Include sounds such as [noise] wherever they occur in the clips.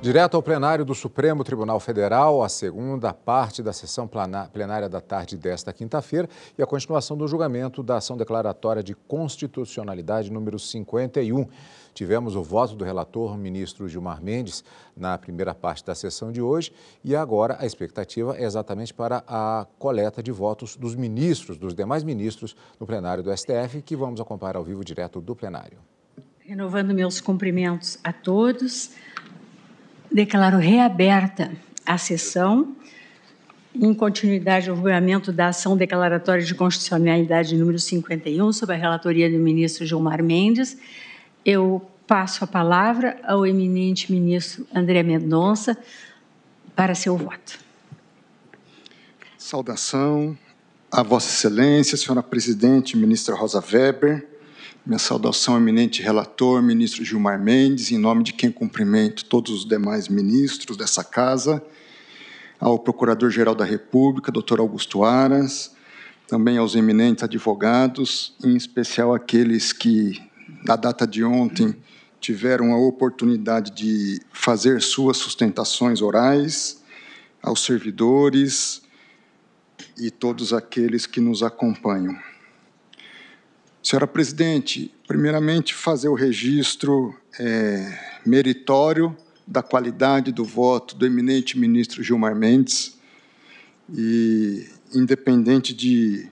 Direto ao plenário do Supremo Tribunal Federal, a segunda parte da sessão plenária da tarde desta quinta-feira e a continuação do julgamento da ação declaratória de constitucionalidade número 51. Tivemos o voto do relator, ministro Gilmar Mendes, na primeira parte da sessão de hoje e agora a expectativa é exatamente para a coleta de votos dos ministros, dos demais ministros, no plenário do STF, que vamos acompanhar ao vivo direto do plenário. Renovando meus cumprimentos a todos. Declaro reaberta a sessão em continuidade ao julgamento da ação declaratória de constitucionalidade número 51, sob a relatoria do ministro Gilmar Mendes. Eu passo a palavra ao eminente ministro André Mendonça para seu voto. Saudação a Vossa Excelência, senhora presidente, ministra Rosa Weber, minha saudação eminente relator, ministro Gilmar Mendes, em nome de quem cumprimento todos os demais ministros dessa casa, ao Procurador-Geral da República, doutor Augusto Aras, também aos eminentes advogados, em especial aqueles que, na data de ontem, tiveram a oportunidade de fazer suas sustentações orais, aos servidores e todos aqueles que nos acompanham. Senhora presidente, primeiramente fazer o registro é, meritório da qualidade do voto do eminente ministro Gilmar Mendes e independente de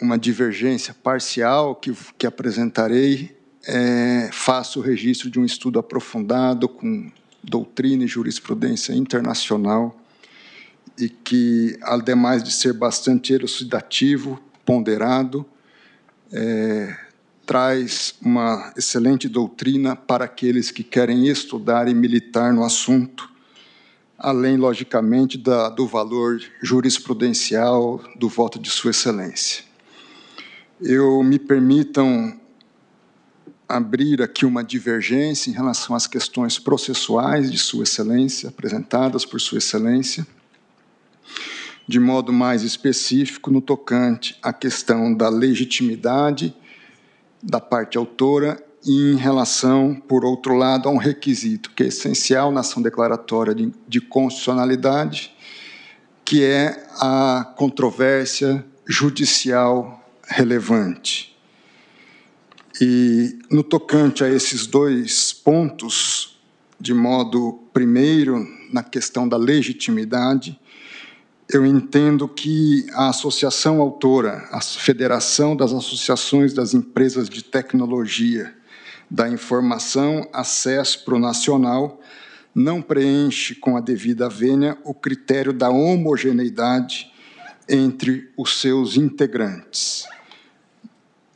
uma divergência parcial que, que apresentarei, é, faço o registro de um estudo aprofundado com doutrina e jurisprudência internacional e que, além de ser bastante elucidativo, ponderado, é, traz uma excelente doutrina para aqueles que querem estudar e militar no assunto, além, logicamente, da, do valor jurisprudencial do voto de Sua Excelência. Eu me permitam abrir aqui uma divergência em relação às questões processuais de Sua Excelência, apresentadas por Sua Excelência, de modo mais específico no tocante à questão da legitimidade da parte autora em relação, por outro lado, a um requisito que é essencial na ação declaratória de, de constitucionalidade, que é a controvérsia judicial relevante. E no tocante a esses dois pontos, de modo primeiro na questão da legitimidade, eu entendo que a associação autora, a Federação das Associações das Empresas de Tecnologia da Informação, Acesso o Nacional, não preenche com a devida vênia o critério da homogeneidade entre os seus integrantes.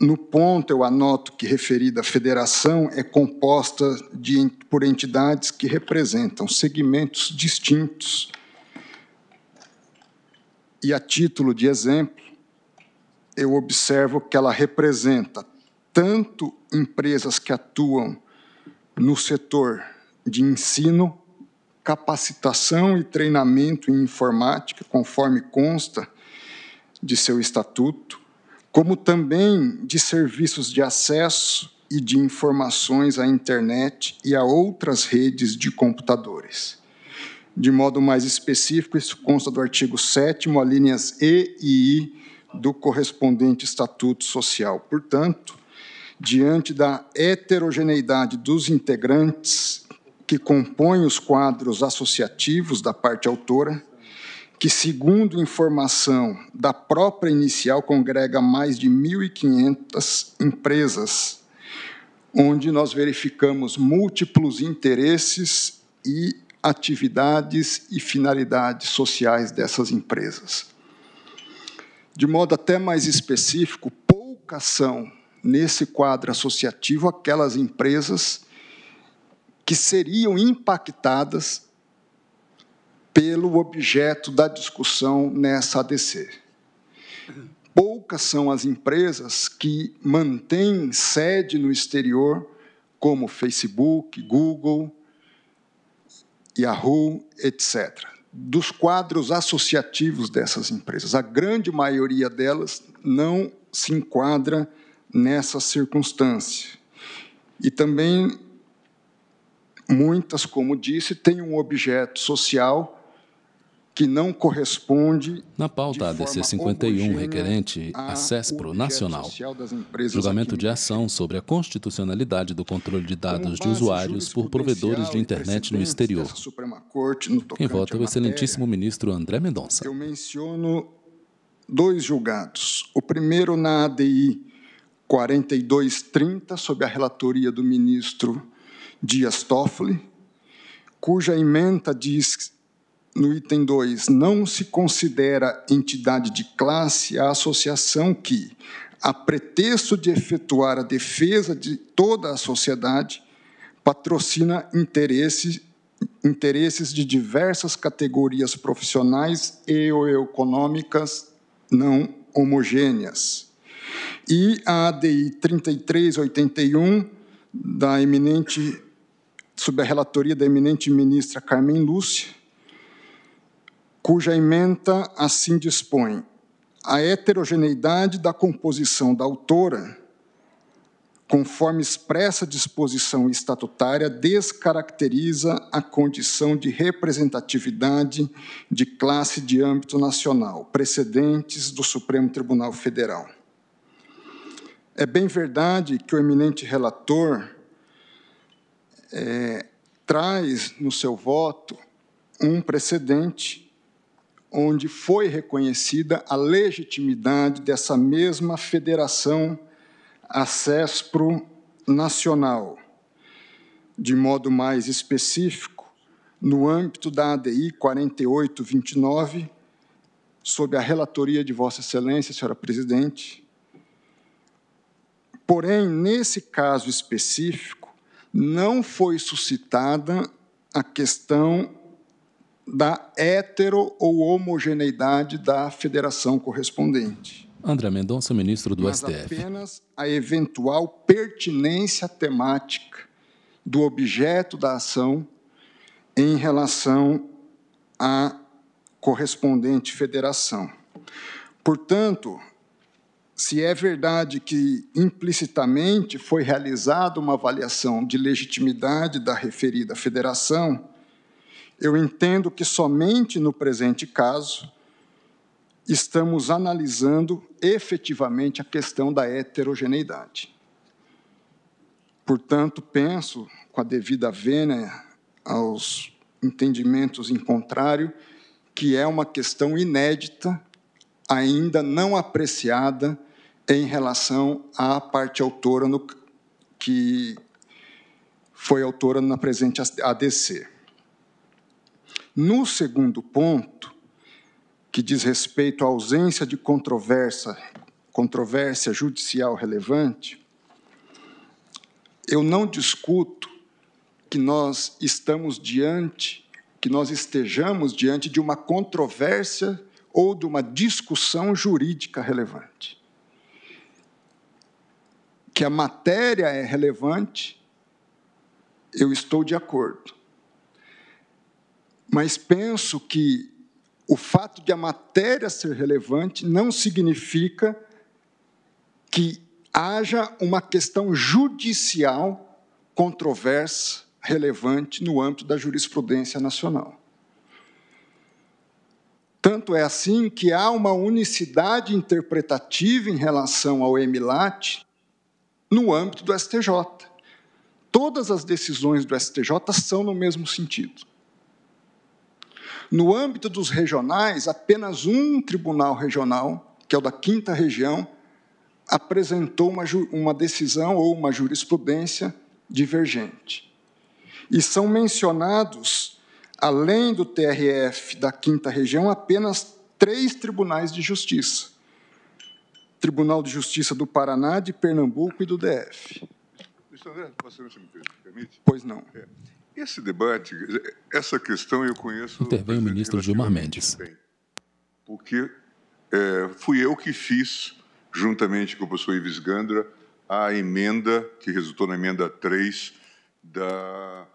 No ponto, eu anoto que referida federação é composta de, por entidades que representam segmentos distintos e a título de exemplo, eu observo que ela representa tanto empresas que atuam no setor de ensino, capacitação e treinamento em informática, conforme consta de seu estatuto, como também de serviços de acesso e de informações à internet e a outras redes de computadores. De modo mais específico, isso consta do artigo 7, alíneas E e I do correspondente Estatuto Social. Portanto, diante da heterogeneidade dos integrantes que compõem os quadros associativos da parte autora, que, segundo informação da própria inicial, congrega mais de 1.500 empresas, onde nós verificamos múltiplos interesses e atividades e finalidades sociais dessas empresas. De modo até mais específico, poucas são, nesse quadro associativo, aquelas empresas que seriam impactadas pelo objeto da discussão nessa ADC. Poucas são as empresas que mantêm sede no exterior, como Facebook, Google, Yahoo, etc., dos quadros associativos dessas empresas. A grande maioria delas não se enquadra nessa circunstância. E também, muitas, como disse, têm um objeto social que não corresponde. Na pauta ADC 51, requerente a CESPRO é Nacional, julgamento de ação sobre a constitucionalidade do controle de dados de usuários por provedores de internet no exterior. Quem vota é o excelentíssimo ministro André Mendonça. Eu menciono dois julgados. O primeiro na ADI 4230, sob a relatoria do ministro Dias Toffoli, cuja emenda diz no item 2, não se considera entidade de classe a associação que, a pretexto de efetuar a defesa de toda a sociedade, patrocina interesses, interesses de diversas categorias profissionais e ou econômicas não homogêneas. E a ADI 3381, da eminente, sob a relatoria da eminente ministra Carmen Lúcia, cuja emenda assim dispõe: a heterogeneidade da composição da autora, conforme expressa disposição estatutária, descaracteriza a condição de representatividade de classe de âmbito nacional, precedentes do Supremo Tribunal Federal. É bem verdade que o eminente relator é, traz no seu voto um precedente onde foi reconhecida a legitimidade dessa mesma federação acespro nacional. De modo mais específico, no âmbito da ADI 4829, sob a relatoria de Vossa Excelência, senhora presidente. Porém, nesse caso específico, não foi suscitada a questão da hetero ou homogeneidade da federação correspondente. André Mendonça, ministro do mas STF. apenas a eventual pertinência temática do objeto da ação em relação à correspondente federação. Portanto, se é verdade que implicitamente foi realizada uma avaliação de legitimidade da referida federação, eu entendo que somente no presente caso estamos analisando efetivamente a questão da heterogeneidade. Portanto, penso, com a devida vênia aos entendimentos em contrário, que é uma questão inédita, ainda não apreciada em relação à parte autora no, que foi autora na presente ADC. No segundo ponto, que diz respeito à ausência de controvérsia, controvérsia judicial relevante, eu não discuto que nós estamos diante, que nós estejamos diante de uma controvérsia ou de uma discussão jurídica relevante. Que a matéria é relevante, eu estou de acordo. Mas penso que o fato de a matéria ser relevante não significa que haja uma questão judicial controversa, relevante no âmbito da jurisprudência nacional. Tanto é assim que há uma unicidade interpretativa em relação ao MLAT no âmbito do STJ. Todas as decisões do STJ são no mesmo sentido. No âmbito dos regionais, apenas um tribunal regional, que é o da Quinta Região, apresentou uma, uma decisão ou uma jurisprudência divergente. E são mencionados, além do TRF da Quinta Região, apenas três tribunais de justiça: Tribunal de Justiça do Paraná, de Pernambuco e do DF. Pois não. É. Esse debate, essa questão eu conheço. Intervém o ministro Gilmar Mendes. porque é, fui eu que fiz, juntamente com o professor Ives Gandra, a emenda que resultou na emenda 3 da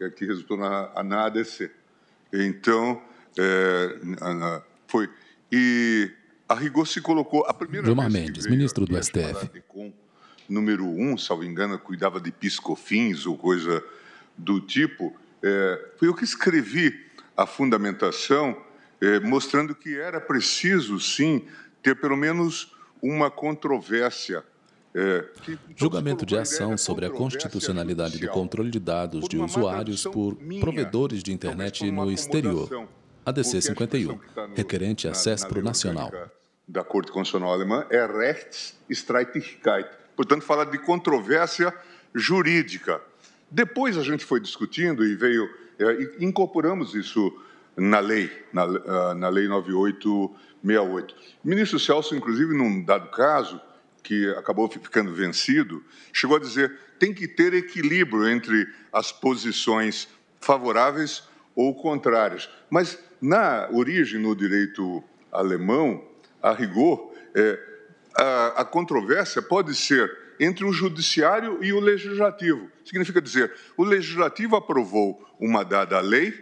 é, que resultou na, na ADC. Então, é, na, foi. E a rigor se colocou. A primeira Gilmar Mendes, ministro do STF. Com número 1, um, salvo engano, cuidava de piscofins ou coisa do tipo, é, foi eu que escrevi a fundamentação, é, mostrando que era preciso, sim, ter pelo menos uma controvérsia é, que, então Julgamento de ação sobre a constitucionalidade do controle de dados de usuários por provedores de internet no exterior. ADC 51, tá no, requerente a CESPRO nacional. Da Corte Constitucional Alemã é Rechtsstreitigkeit. Portanto, fala de controvérsia jurídica. Depois a gente foi discutindo e veio é, incorporamos isso na lei, na, ah, na lei 9868. O ministro Celso, inclusive, num dado caso que acabou ficando vencido, chegou a dizer tem que ter equilíbrio entre as posições favoráveis ou contrárias. Mas na origem no direito alemão, a rigor, é, a, a controvérsia pode ser entre o judiciário e o legislativo. Significa dizer, o legislativo aprovou uma dada lei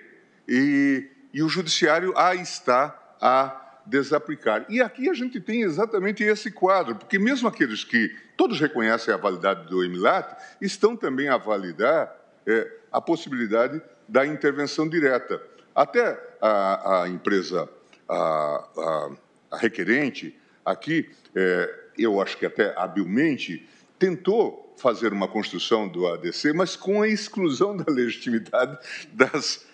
e, e o judiciário a está a desaplicar. E aqui a gente tem exatamente esse quadro, porque mesmo aqueles que todos reconhecem a validade do EMILAT, estão também a validar é, a possibilidade da intervenção direta. Até a, a empresa, a, a, a requerente, aqui, é, eu acho que até habilmente, tentou fazer uma construção do ADC, mas com a exclusão da legitimidade das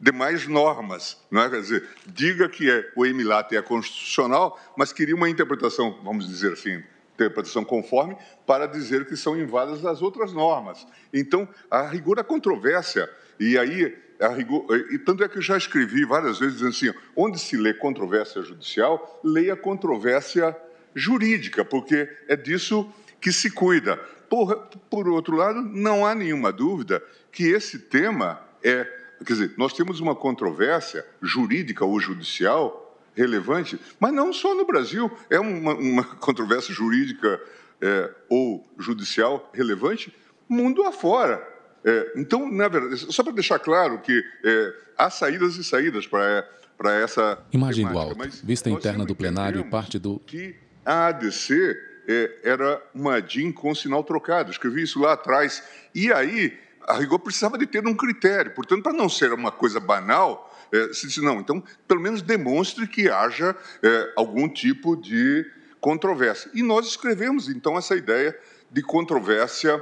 demais normas, não é? Quer dizer, diga que é, o Emilat é constitucional, mas queria uma interpretação, vamos dizer assim, interpretação conforme, para dizer que são inválidas as outras normas. Então, a rigor da controvérsia, e aí, a rigor, e tanto é que eu já escrevi várias vezes dizendo assim, onde se lê controvérsia judicial, leia controvérsia jurídica, porque é disso que se cuida. Por, por outro lado, não há nenhuma dúvida que esse tema é. Quer dizer, nós temos uma controvérsia jurídica ou judicial relevante, mas não só no Brasil. É uma, uma [laughs] controvérsia jurídica é, ou judicial relevante mundo afora. É, então, na verdade, só para deixar claro que é, há saídas e saídas para, para essa. Imagem do alto, vista interna do plenário e parte do. Que a ADC é, era uma DIN com sinal trocado. Escrevi isso lá atrás. E aí, a rigor, precisava de ter um critério. Portanto, para não ser uma coisa banal, é, se disse, não, então, pelo menos demonstre que haja é, algum tipo de controvérsia. E nós escrevemos, então, essa ideia de controvérsia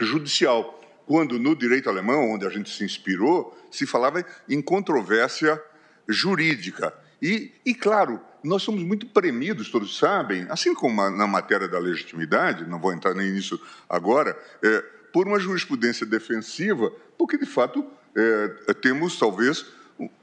judicial, quando no direito alemão, onde a gente se inspirou, se falava em controvérsia jurídica. E, e claro, nós somos muito premidos, todos sabem, assim como na matéria da legitimidade, não vou entrar nem nisso agora, é, por uma jurisprudência defensiva, porque de fato é, é temos talvez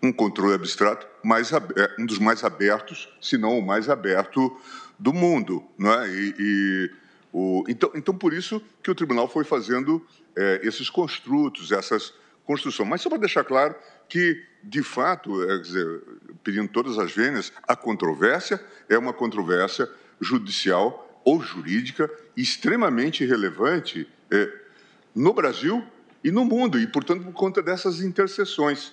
um controle abstrato mais é, um dos mais abertos, se não o mais aberto do mundo, não é? E, e o, então, então por isso que o tribunal foi fazendo é, esses construtos, essas construções. Mas só para deixar claro que de fato, é, dizer, pedindo todas as vênias, a controvérsia é uma controvérsia judicial ou jurídica extremamente relevante é, no Brasil e no mundo, e, portanto, por conta dessas interseções.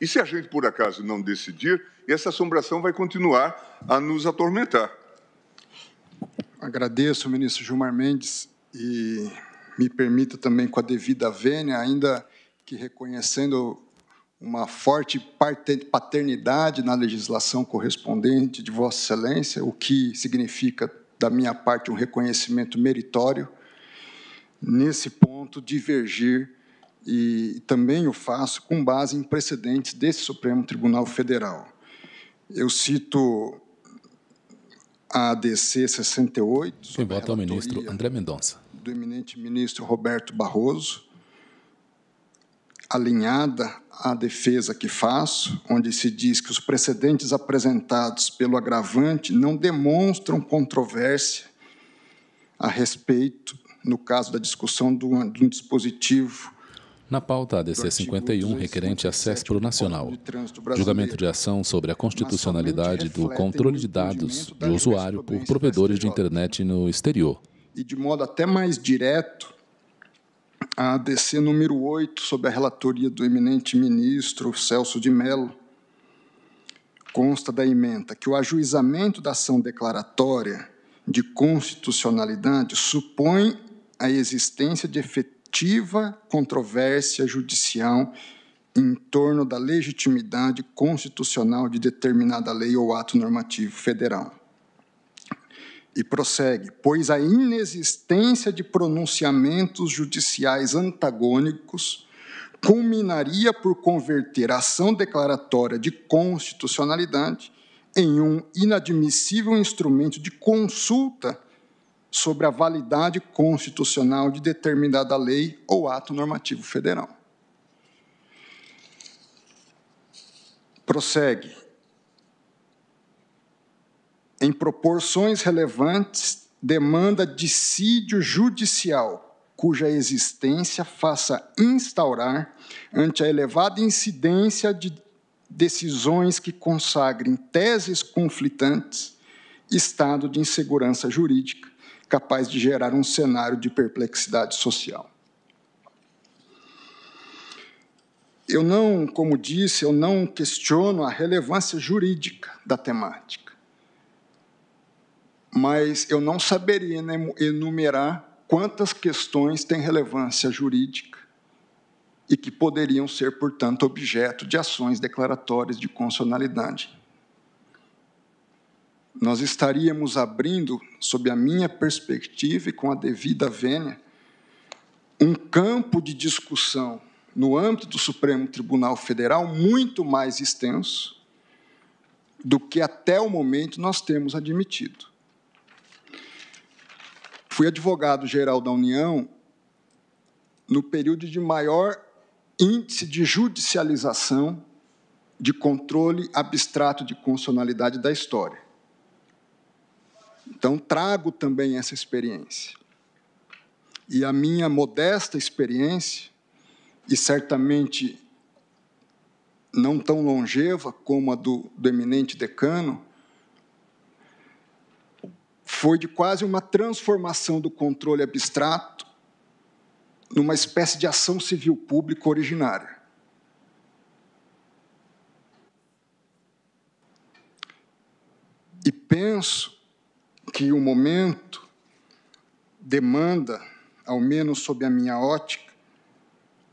E se a gente, por acaso, não decidir, essa assombração vai continuar a nos atormentar. Agradeço, ministro Gilmar Mendes, e me permita também, com a devida vênia, ainda que reconhecendo uma forte paternidade na legislação correspondente de Vossa Excelência, o que significa, da minha parte, um reconhecimento meritório. Nesse ponto, divergir, e também o faço com base em precedentes desse Supremo Tribunal Federal. Eu cito a ADC 68. Quem vota é o ministro André Mendonça. Do eminente ministro Roberto Barroso, alinhada à defesa que faço, onde se diz que os precedentes apresentados pelo agravante não demonstram controvérsia a respeito, no caso da discussão de um, dispositivo na pauta ADC 51, requerente a CESPRO Nacional, julgamento de ação sobre a constitucionalidade do controle de dados do usuário por provedores de internet no exterior. E de modo até mais direto, a ADC número 8, sob a relatoria do eminente ministro Celso de Mello, consta da emenda que o ajuizamento da ação declaratória de constitucionalidade supõe a existência de efetiva controvérsia judicial em torno da legitimidade constitucional de determinada lei ou ato normativo federal. E prossegue: pois a inexistência de pronunciamentos judiciais antagônicos culminaria por converter a ação declaratória de constitucionalidade em um inadmissível instrumento de consulta sobre a validade constitucional de determinada lei ou ato normativo federal. Prossegue em proporções relevantes, demanda dissídio judicial, cuja existência faça instaurar, ante a elevada incidência de decisões que consagrem teses conflitantes, estado de insegurança jurídica, capaz de gerar um cenário de perplexidade social. Eu não, como disse, eu não questiono a relevância jurídica da temática mas eu não saberia enumerar quantas questões têm relevância jurídica e que poderiam ser, portanto, objeto de ações declaratórias de constitucionalidade. Nós estaríamos abrindo, sob a minha perspectiva e com a devida vênia, um campo de discussão no âmbito do Supremo Tribunal Federal muito mais extenso do que até o momento nós temos admitido. Fui advogado-geral da União no período de maior índice de judicialização de controle abstrato de constitucionalidade da história. Então, trago também essa experiência. E a minha modesta experiência, e certamente não tão longeva como a do, do eminente decano, foi de quase uma transformação do controle abstrato numa espécie de ação civil pública originária. E penso que o momento demanda, ao menos sob a minha ótica,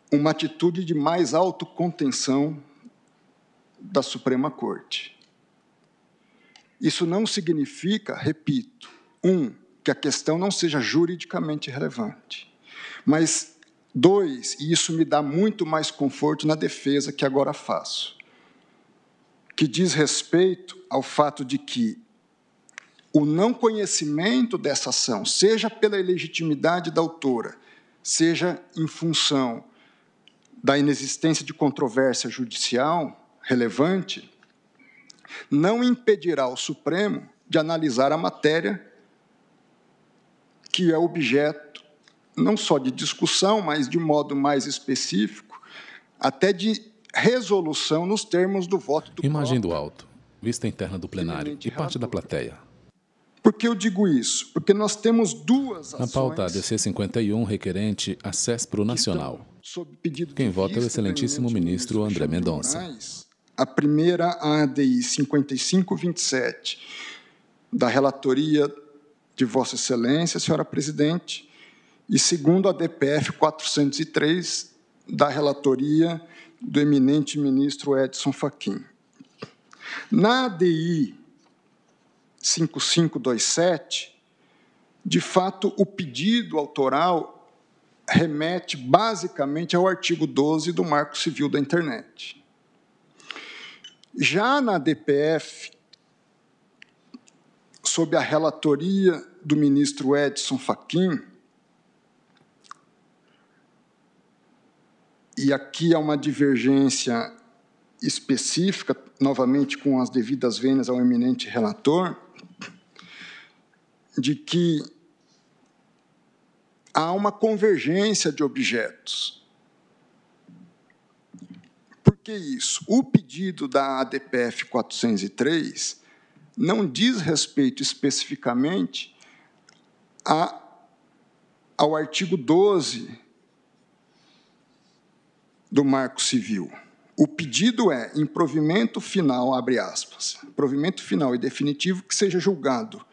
uma atitude de mais autocontenção da Suprema Corte. Isso não significa, repito, um, que a questão não seja juridicamente relevante, mas dois, e isso me dá muito mais conforto na defesa que agora faço, que diz respeito ao fato de que o não conhecimento dessa ação, seja pela ilegitimidade da autora, seja em função da inexistência de controvérsia judicial relevante, não impedirá o Supremo de analisar a matéria que é objeto não só de discussão, mas de modo mais específico, até de resolução nos termos do voto do Imagem do alto, vista interna do plenário e parte da plateia. Por que eu digo isso? Porque nós temos duas ações... Na pauta DC 51, requerente acesso para o Nacional. Quem vota é o excelentíssimo ministro André Mendonça a primeira ADI 5527 da relatoria de Vossa Excelência, senhora presidente, e segundo a DPF 403 da relatoria do eminente ministro Edson Fachin. Na ADI 5527, de fato, o pedido autoral remete basicamente ao artigo 12 do Marco Civil da Internet. Já na DPF, sob a relatoria do ministro Edson Fachin, e aqui há uma divergência específica, novamente com as devidas vênias ao eminente relator, de que há uma convergência de objetos que isso? O pedido da ADPF 403 não diz respeito especificamente a, ao artigo 12 do Marco Civil. O pedido é em provimento final, abre aspas, provimento final e definitivo que seja julgado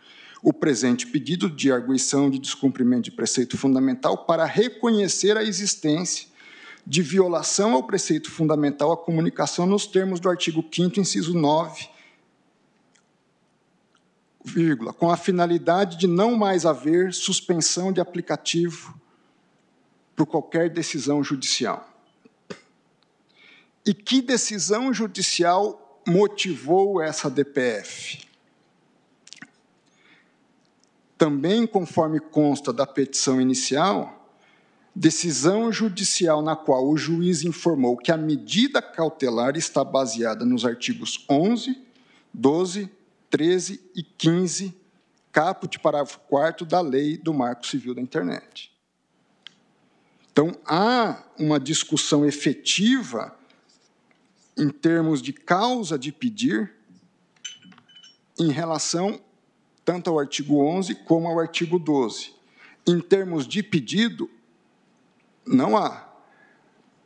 o presente pedido de arguição de descumprimento de preceito fundamental para reconhecer a existência de violação ao preceito fundamental à comunicação nos termos do artigo 5 inciso 9, vírgula, com a finalidade de não mais haver suspensão de aplicativo por qualquer decisão judicial. E que decisão judicial motivou essa DPF? Também, conforme consta da petição inicial, Decisão judicial na qual o juiz informou que a medida cautelar está baseada nos artigos 11, 12, 13 e 15, caput parágrafo 4 da Lei do Marco Civil da Internet. Então, há uma discussão efetiva em termos de causa de pedir em relação tanto ao artigo 11 como ao artigo 12. Em termos de pedido, não há.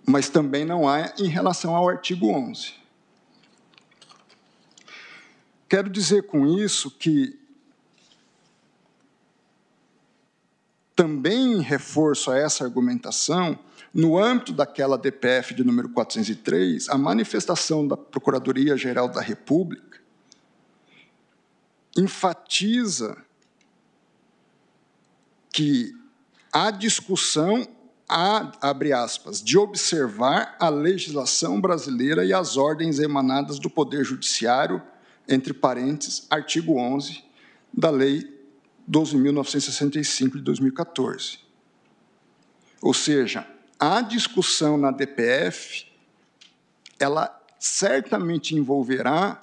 Mas também não há em relação ao artigo 11. Quero dizer com isso que também em reforço a essa argumentação, no âmbito daquela DPF de número 403, a manifestação da Procuradoria-Geral da República enfatiza que a discussão a, abre aspas, de observar a legislação brasileira e as ordens emanadas do Poder Judiciário, entre parênteses, artigo 11 da Lei 12.965 de 2014. Ou seja, a discussão na DPF, ela certamente envolverá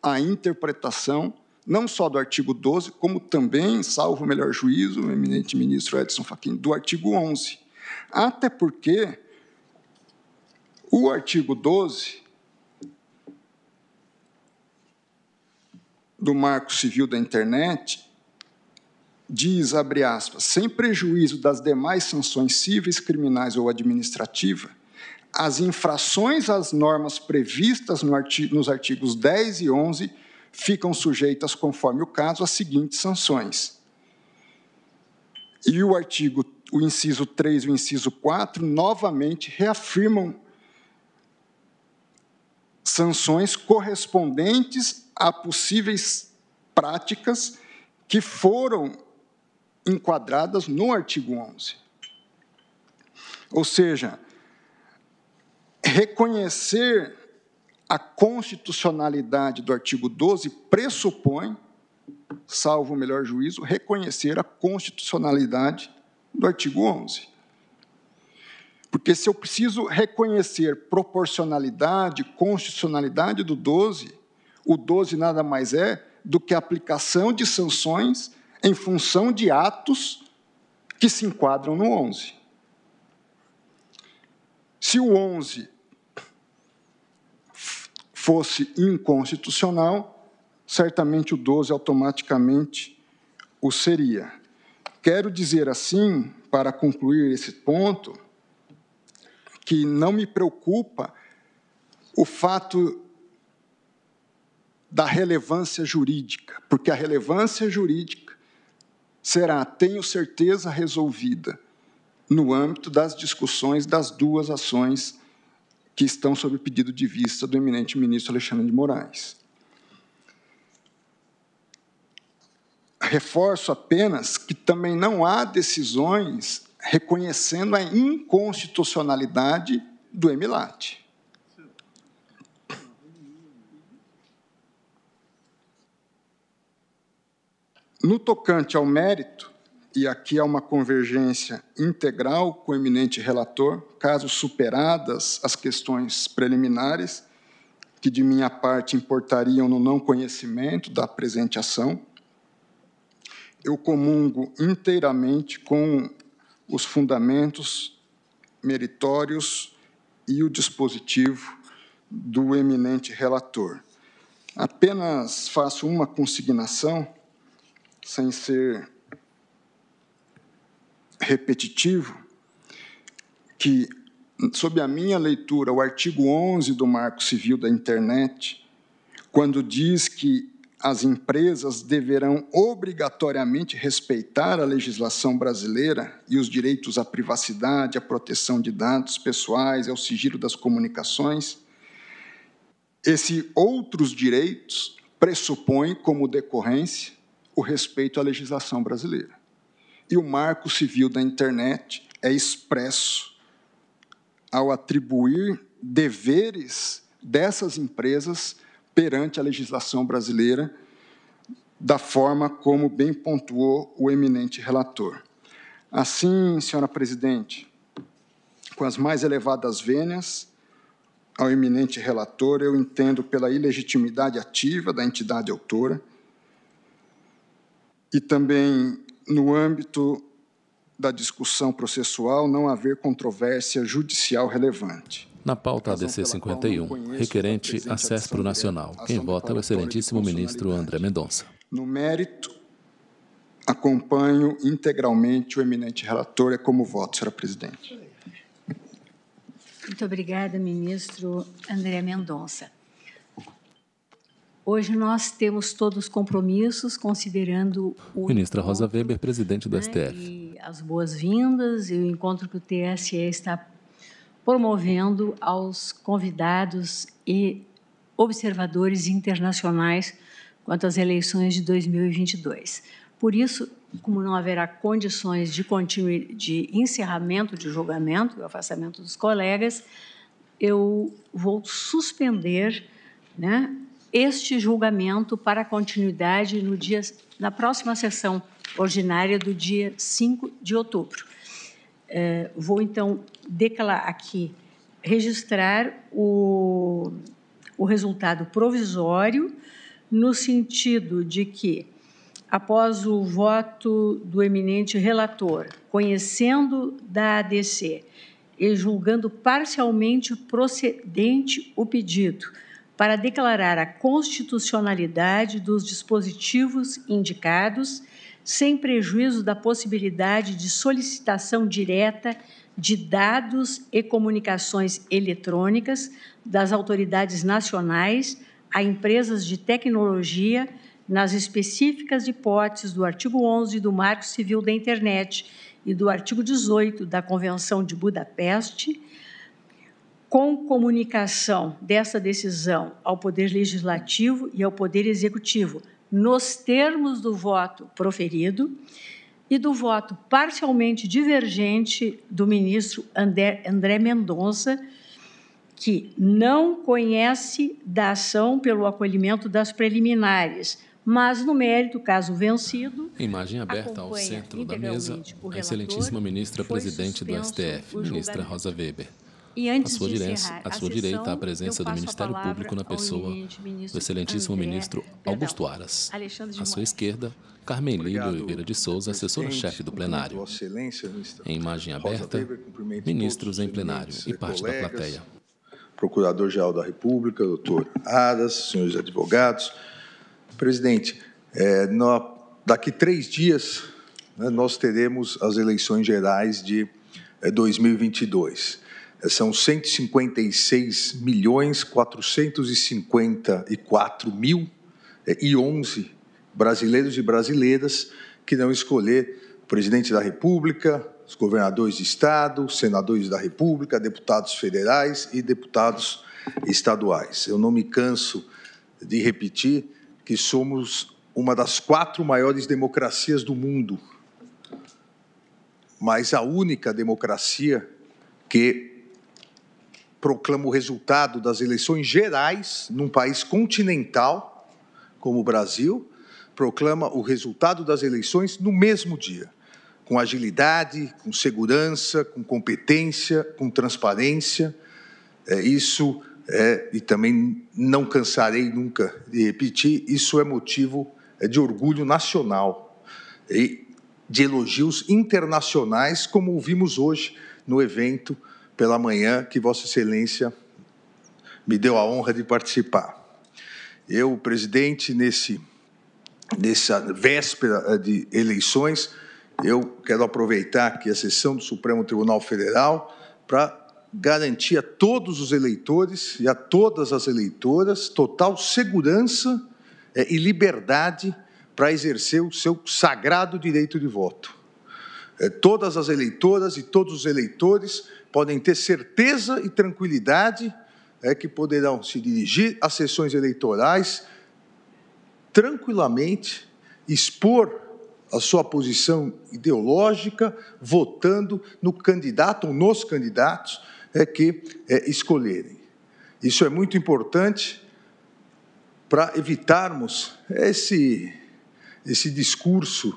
a interpretação não só do artigo 12, como também, salvo o melhor juízo, o eminente ministro Edson Fachin, do artigo 11. Até porque o artigo 12 do Marco Civil da Internet diz, abre aspas, sem prejuízo das demais sanções cíveis, criminais ou administrativas, as infrações às normas previstas no artigo, nos artigos 10 e 11 ficam sujeitas, conforme o caso, às seguintes sanções. E o artigo o inciso 3 e o inciso 4 novamente reafirmam sanções correspondentes a possíveis práticas que foram enquadradas no artigo 11. Ou seja, reconhecer a constitucionalidade do artigo 12 pressupõe, salvo o melhor juízo, reconhecer a constitucionalidade do artigo 11. Porque se eu preciso reconhecer proporcionalidade, constitucionalidade do 12, o 12 nada mais é do que a aplicação de sanções em função de atos que se enquadram no 11. Se o 11 fosse inconstitucional, certamente o 12 automaticamente o seria. Quero dizer assim, para concluir esse ponto, que não me preocupa o fato da relevância jurídica, porque a relevância jurídica será, tenho certeza, resolvida no âmbito das discussões das duas ações que estão sob pedido de vista do eminente ministro Alexandre de Moraes. Reforço apenas que também não há decisões reconhecendo a inconstitucionalidade do Emilat. No tocante ao mérito, e aqui há uma convergência integral com o eminente relator, caso superadas as questões preliminares, que de minha parte importariam no não conhecimento da presente ação, eu comungo inteiramente com os fundamentos meritórios e o dispositivo do eminente relator. Apenas faço uma consignação, sem ser repetitivo, que, sob a minha leitura, o artigo 11 do Marco Civil da Internet, quando diz que as empresas deverão obrigatoriamente respeitar a legislação brasileira e os direitos à privacidade, à proteção de dados pessoais, ao sigilo das comunicações. esses outros direitos pressupõem como decorrência o respeito à legislação brasileira. E o Marco Civil da Internet é expresso ao atribuir deveres dessas empresas perante a legislação brasileira, da forma como bem pontuou o eminente relator. Assim, senhora presidente, com as mais elevadas vênias ao eminente relator, eu entendo pela ilegitimidade ativa da entidade autora e também no âmbito da discussão processual não haver controvérsia judicial relevante. Na pauta ADC 51, requerente a CESPRO Nacional. Quem vota é o excelentíssimo ministro André Mendonça. No mérito, acompanho integralmente o eminente relator. É como voto, senhora presidente. Muito obrigada, ministro André Mendonça. Hoje nós temos todos compromissos, considerando o. Ministra Rosa Weber, presidente do né, STF. as boas-vindas e o encontro que o TSE está promovendo aos convidados e observadores internacionais quanto às eleições de 2022. Por isso, como não haverá condições de, de encerramento de julgamento, o afastamento dos colegas, eu vou suspender né, este julgamento para continuidade no dia, na próxima sessão ordinária do dia 5 de outubro. Eh, vou então declarar aqui, registrar o, o resultado provisório, no sentido de que, após o voto do eminente relator, conhecendo da ADC e julgando parcialmente procedente o pedido, para declarar a constitucionalidade dos dispositivos indicados sem prejuízo da possibilidade de solicitação direta de dados e comunicações eletrônicas das autoridades nacionais a empresas de tecnologia nas específicas hipóteses do artigo 11 do Marco Civil da Internet e do artigo 18 da Convenção de Budapeste, com comunicação dessa decisão ao Poder Legislativo e ao Poder Executivo, nos termos do voto proferido e do voto parcialmente divergente do ministro André, André Mendonça, que não conhece da ação pelo acolhimento das preliminares, mas no mérito, caso vencido. Imagem aberta ao centro da mesa, a excelentíssima ministra presidente do STF, ministra Rosa Weber. E antes à sua, de encerrar, sua a direita, a presença do Ministério Público na pessoa do excelentíssimo André, ministro Augusto Aras. À sua esquerda, Carmen Lílio Oliveira de Souza, assessora-chefe do plenário. Em imagem aberta, ministros em plenário e parte da plateia. Procurador-Geral da República, doutor Aras, senhores advogados. Presidente, é, daqui três dias né, nós teremos as eleições gerais de é, 2022 são 156 milhões 454 mil é, e 11 brasileiros e brasileiras que não escolher o presidente da República, os governadores de estado, senadores da República, deputados federais e deputados estaduais. Eu não me canso de repetir que somos uma das quatro maiores democracias do mundo, mas a única democracia que proclama o resultado das eleições gerais num país continental como o Brasil, proclama o resultado das eleições no mesmo dia, com agilidade, com segurança, com competência, com transparência. É, isso é, e também não cansarei nunca de repetir, isso é motivo é, de orgulho nacional e de elogios internacionais, como ouvimos hoje no evento pela manhã que Vossa Excelência me deu a honra de participar. Eu, presidente, nesse nessa véspera eh, de eleições, eu quero aproveitar aqui a sessão do Supremo Tribunal Federal para garantir a todos os eleitores e a todas as eleitoras total segurança eh, e liberdade para exercer o seu sagrado direito de voto. Eh, todas as eleitoras e todos os eleitores podem ter certeza e tranquilidade é, que poderão se dirigir às sessões eleitorais tranquilamente, expor a sua posição ideológica, votando no candidato ou nos candidatos é, que é, escolherem. Isso é muito importante para evitarmos esse, esse discurso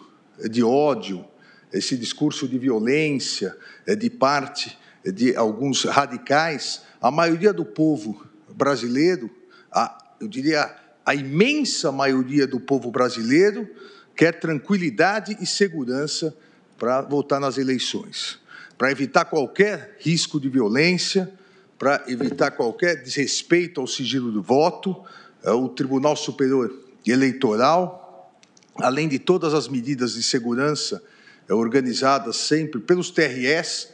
de ódio, esse discurso de violência eh, de parte de alguns radicais, a maioria do povo brasileiro, a, eu diria a imensa maioria do povo brasileiro, quer tranquilidade e segurança para votar nas eleições, para evitar qualquer risco de violência, para evitar qualquer desrespeito ao sigilo do voto, eh, o Tribunal Superior Eleitoral, além de todas as medidas de segurança é organizada sempre pelos TRS,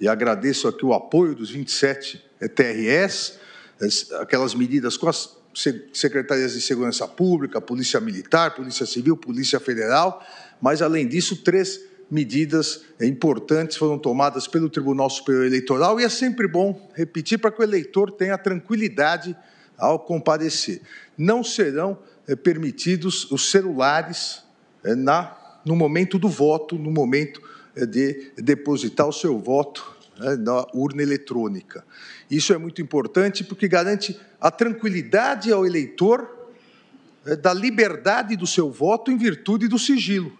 e agradeço aqui o apoio dos 27 eh, TRS, aquelas medidas com as secretarias de Segurança Pública, Polícia Militar, Polícia Civil, Polícia Federal, mas, além disso, três medidas eh, importantes foram tomadas pelo Tribunal Superior Eleitoral e é sempre bom repetir para que o eleitor tenha tranquilidade ao comparecer. Não serão eh, permitidos os celulares na no momento do voto, no momento eh, de depositar o seu voto né, na urna eletrônica. Isso é muito importante porque garante a tranquilidade ao eleitor né, da liberdade do seu voto em virtude do sigilo.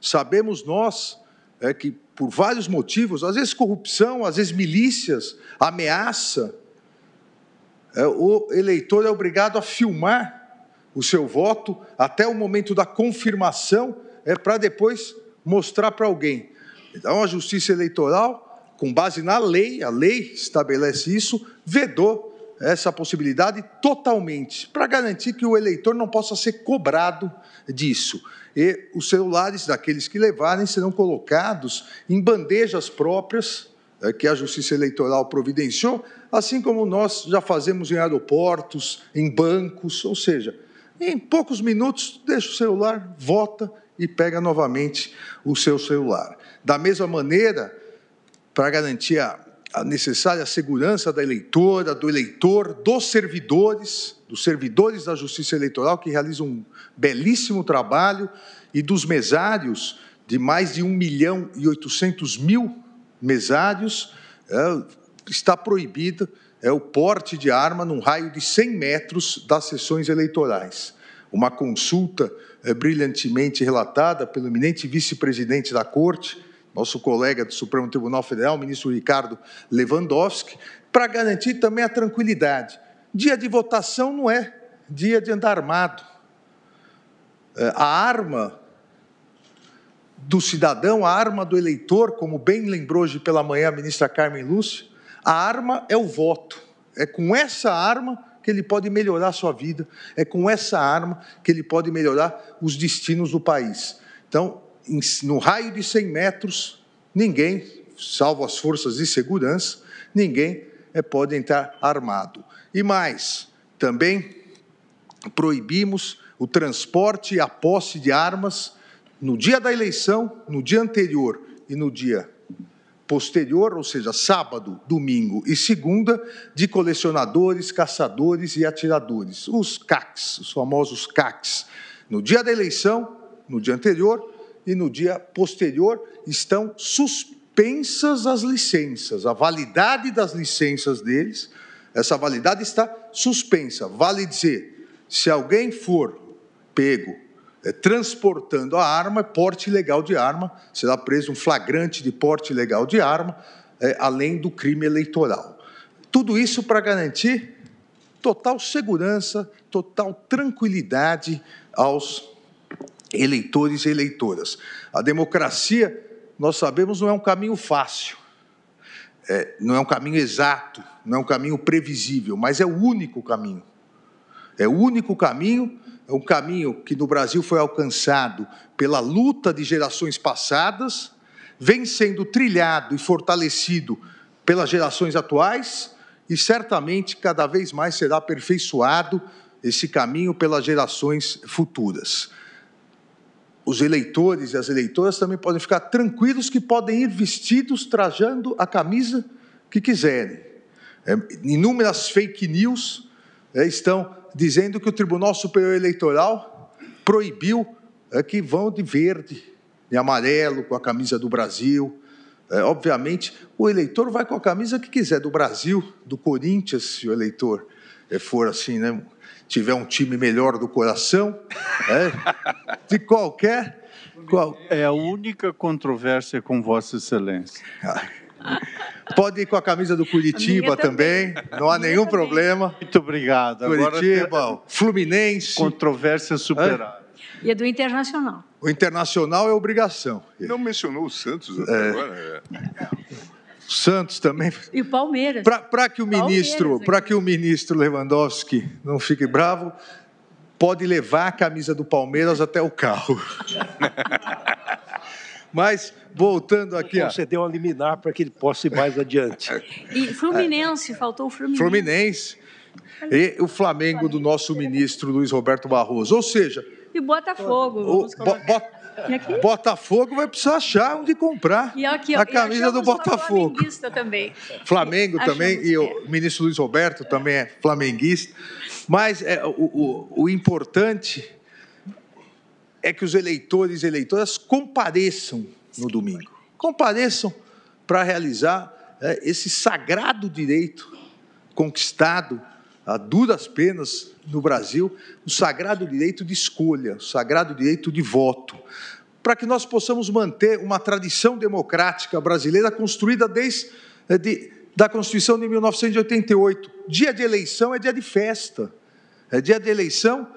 Sabemos nós é, que, por vários motivos, às vezes corrupção, às vezes milícias, ameaça, é, o eleitor é obrigado a filmar o seu voto até o momento da confirmação é para depois mostrar para alguém. Então, a Justiça Eleitoral, com base na lei, a lei estabelece isso, vedou essa possibilidade totalmente, para garantir que o eleitor não possa ser cobrado disso. E os celulares daqueles que levarem serão colocados em bandejas próprias né, que a Justiça Eleitoral providenciou, assim como nós já fazemos em aeroportos, em bancos, ou seja, em poucos minutos deixa o celular, vota e pega novamente o seu celular. Da mesma maneira, para garantir a, a necessária segurança da eleitora, do eleitor, dos servidores, dos servidores da Justiça Eleitoral que realizam um belíssimo trabalho e dos mesários de mais de 1 milhão e 800 mil mesários, é, está proibido é, o porte de arma num raio de 100 metros das sessões eleitorais uma consulta é, brilhantemente relatada pelo eminente vice-presidente da Corte, nosso colega do Supremo Tribunal Federal, ministro Ricardo Lewandowski, para garantir também a tranquilidade. Dia de votação não é dia de andar armado. Eh, a arma do cidadão, a arma do eleitor, como bem lembrou hoje pela manhã a ministra Carmen Lúcia, a arma é o voto. É com essa arma que ele pode melhorar a sua vida, é com essa arma que ele pode melhorar os destinos do país. Então, no raio de 100 metros, ninguém, salvo as forças de segurança, ninguém eh, pode entrar armado. E mais, também proibimos o transporte e a posse de armas no dia da eleição, no dia anterior e no dia posterior, ou seja, sábado, domingo e segunda, de colecionadores, caçadores e atiradores, os CACs, os famosos CACs. No dia da eleição, no dia anterior e no dia posterior, estão suspensas as licenças, a validade das licenças deles, essa validade está suspensa. Vale dizer, se alguém for pego é, transportando a arma, porte ilegal de arma, será preso um flagrante de porte ilegal de arma, é, além do crime eleitoral. Tudo isso para garantir total segurança, total tranquilidade aos eleitores e eleitoras. A democracia, nós sabemos, não é um caminho fácil, é, não é um caminho exato, não é um caminho previsível, mas é o único caminho. É o único caminho é um caminho que no Brasil foi alcançado pela luta de gerações passadas, vem sendo trilhado e fortalecido pelas gerações atuais e certamente cada vez mais será aperfeiçoado esse caminho pelas gerações futuras. Os eleitores e as eleitoras também podem ficar tranquilos que podem ir vestidos trajando a camisa que quiserem. É, inúmeras fake news é, estão dizendo que o Tribunal Superior Eleitoral proibiu é, que vão de verde, de amarelo, com a camisa do Brasil. É, obviamente, o eleitor vai com a camisa que quiser, do Brasil, do Corinthians, se o eleitor é, for assim, né, tiver um time melhor do coração, é, [laughs] de qualquer. Qual... É a única controvérsia com Vossa Excelência. Pode ir com a camisa do Curitiba também. também. não há nenhum também. problema. Muito obrigado. Curitiba, Agora, Fluminense. Controvérsia superada. E é do Internacional. O Internacional é obrigação. Não mencionou o Santos até é. agora. É. O Santos também. E o Palmeiras. Para que o ministro, para que o ministro Lewandowski não fique bravo, pode levar a camisa do Palmeiras até o carro. [laughs] Mas, voltando aqui. Você deu a liminar para que ele possa ir mais adiante. E Fluminense, faltou o Fluminense. Fluminense. E o Flamengo, do nosso ministro Luiz Roberto Barroso. Ou seja. E Botafogo. O, e Botafogo vai precisar achar onde comprar e aqui, a camisa do Botafogo. Também. Flamengo achamos também, e o ministro Luiz Roberto também é flamenguista. Mas é, o, o, o importante é que os eleitores e eleitoras compareçam no domingo. Compareçam para realizar é, esse sagrado direito conquistado a duras penas no Brasil, o sagrado direito de escolha, o sagrado direito de voto, para que nós possamos manter uma tradição democrática brasileira construída desde é, de, da Constituição de 1988. Dia de eleição é dia de festa. É dia de eleição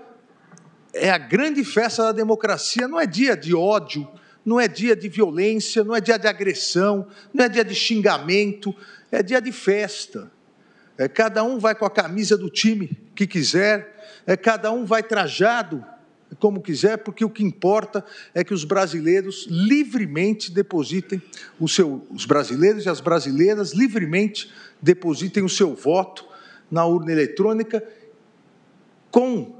é a grande festa da democracia, não é dia de ódio, não é dia de violência, não é dia de agressão, não é dia de xingamento, é dia de festa. É, cada um vai com a camisa do time que quiser, é, cada um vai trajado como quiser, porque o que importa é que os brasileiros livremente depositem o seu, os brasileiros e as brasileiras livremente depositem o seu voto na urna eletrônica com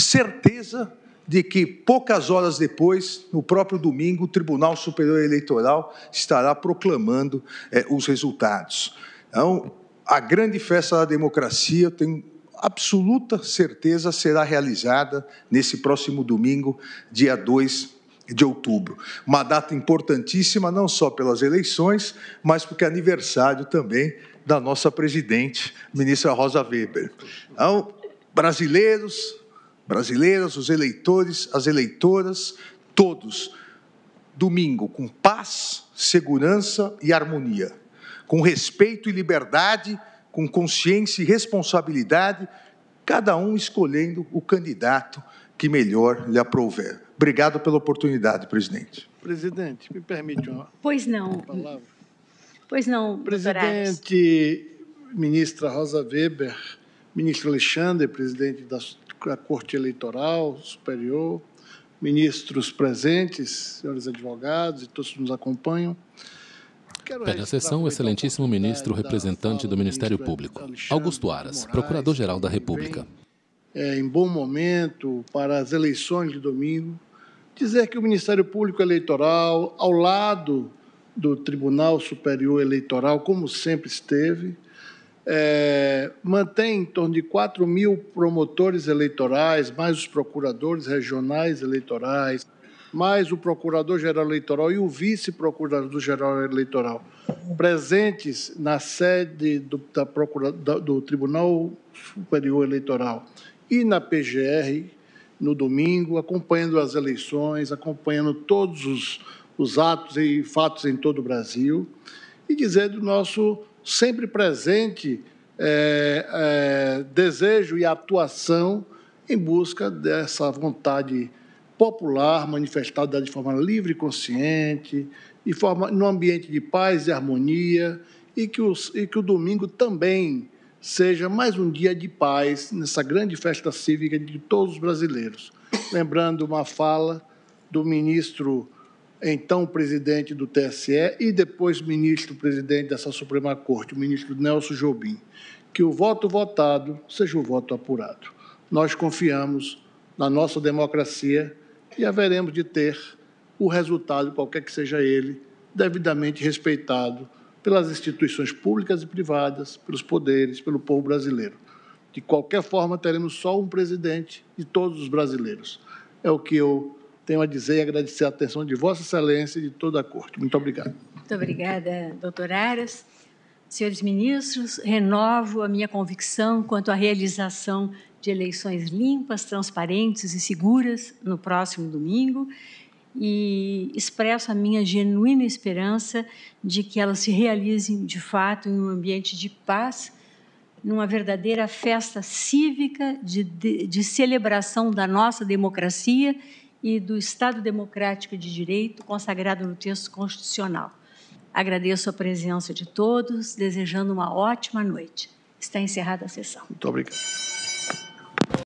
certeza de que poucas horas depois, no próprio domingo, o Tribunal Superior Eleitoral estará proclamando é, os resultados. Então, a grande festa da democracia, eu tenho absoluta certeza, será realizada nesse próximo domingo, dia 2 de outubro. Uma data importantíssima, não só pelas eleições, mas porque é aniversário também da nossa presidente, ministra Rosa Weber. Então, brasileiros, brasileiras, os eleitores, as eleitoras, todos. Domingo, com paz, segurança e harmonia, com respeito e liberdade, com consciência e responsabilidade, cada um escolhendo o candidato que melhor lhe aprouver. Obrigado pela oportunidade, presidente. Presidente, me permite uma. Pois não. pois não, presidente, ministra Rosa Weber, ministro Alexandre, presidente da a Corte Eleitoral Superior, ministros presentes, senhores advogados e todos que nos acompanham. Pede a sessão o excelentíssimo ministro representante do Ministério Público, Augusto Aras, Procurador-Geral da República. É, em bom momento, para as eleições de domingo, dizer que o Ministério Público Eleitoral, ao lado do Tribunal Superior Eleitoral, como sempre esteve, é, mantém em torno de 4 mil promotores eleitorais, mais os procuradores regionais eleitorais, mais o procurador-geral eleitoral e o vice-procurador-geral eleitoral, presentes na sede do, da procura, do Tribunal Superior Eleitoral e na PGR no domingo, acompanhando as eleições, acompanhando todos os, os atos e fatos em todo o Brasil, e dizendo nosso sempre presente é, é, desejo e atuação em busca dessa vontade popular manifestada de forma livre e consciente, e forma num ambiente de paz e harmonia, e que, os, e que o domingo também seja mais um dia de paz nessa grande festa cívica de todos os brasileiros. Lembrando uma fala do ministro então presidente do TSE e depois ministro-presidente dessa Suprema Corte, o ministro Nelson Jobim, que o voto votado seja o voto apurado. Nós confiamos na nossa democracia e haveremos de ter o resultado, qualquer que seja ele, devidamente respeitado pelas instituições públicas e privadas, pelos poderes, pelo povo brasileiro. De qualquer forma, teremos só um presidente de todos os brasileiros. É o que eu tenho a dizer e agradecer a atenção de Vossa Excelência e de toda a Corte. Muito obrigado. Muito obrigada, doutor Aras. Senhores ministros, renovo a minha convicção quanto à realização de eleições limpas, transparentes e seguras no próximo domingo e expresso a minha genuína esperança de que elas se realizem de fato em um ambiente de paz, numa verdadeira festa cívica de, de, de celebração da nossa democracia e do Estado Democrático de Direito consagrado no texto constitucional. Agradeço a presença de todos, desejando uma ótima noite. Está encerrada a sessão. Muito obrigado.